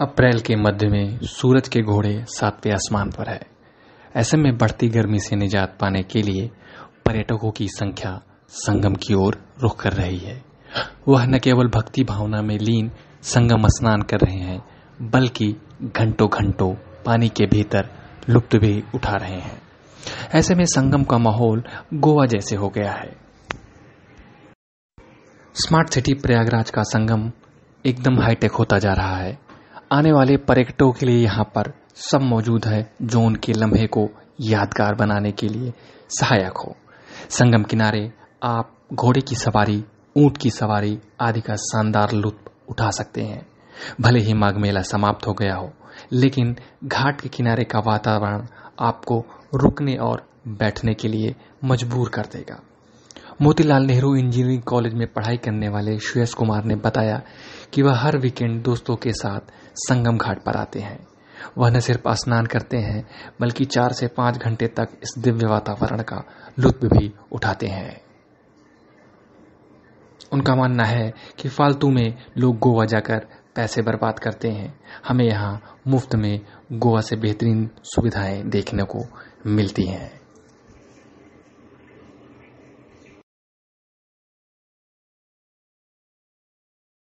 अप्रैल के मध्य में सूरज के घोड़े सातवें आसमान पर है ऐसे में बढ़ती गर्मी से निजात पाने के लिए पर्यटकों की संख्या संगम की ओर रुख कर रही है वह न केवल भक्ति भावना में लीन संगम स्नान कर रहे हैं बल्कि घंटों घंटों पानी के भीतर लुप्त भी उठा रहे हैं ऐसे में संगम का माहौल गोवा जैसे हो गया है स्मार्ट सिटी प्रयागराज का संगम एकदम हाईटेक होता जा रहा है आने वाले पर्यटकों के लिए यहाँ पर सब मौजूद है जो उनके लम्हे को यादगार बनाने के लिए सहायक हो संगम किनारे आप घोड़े की सवारी ऊंट की सवारी आदि का शानदार लुत्फ उठा सकते हैं भले ही माघ मेला समाप्त हो गया हो लेकिन घाट के किनारे का वातावरण आपको रुकने और बैठने के लिए मजबूर कर देगा मोतीलाल नेहरू इंजीनियरिंग कॉलेज में पढ़ाई करने वाले श्रेयस कुमार ने बताया कि वह हर वीकेंड दोस्तों के साथ संगम घाट पर आते हैं वह न सिर्फ स्नान करते हैं बल्कि चार से पांच घंटे तक इस दिव्य वातावरण का लुत्फ भी उठाते हैं उनका मानना है कि फालतू में लोग गोवा जाकर पैसे बर्बाद करते हैं हमें यहाँ मुफ्त में गोवा से बेहतरीन सुविधाएं देखने को मिलती हैं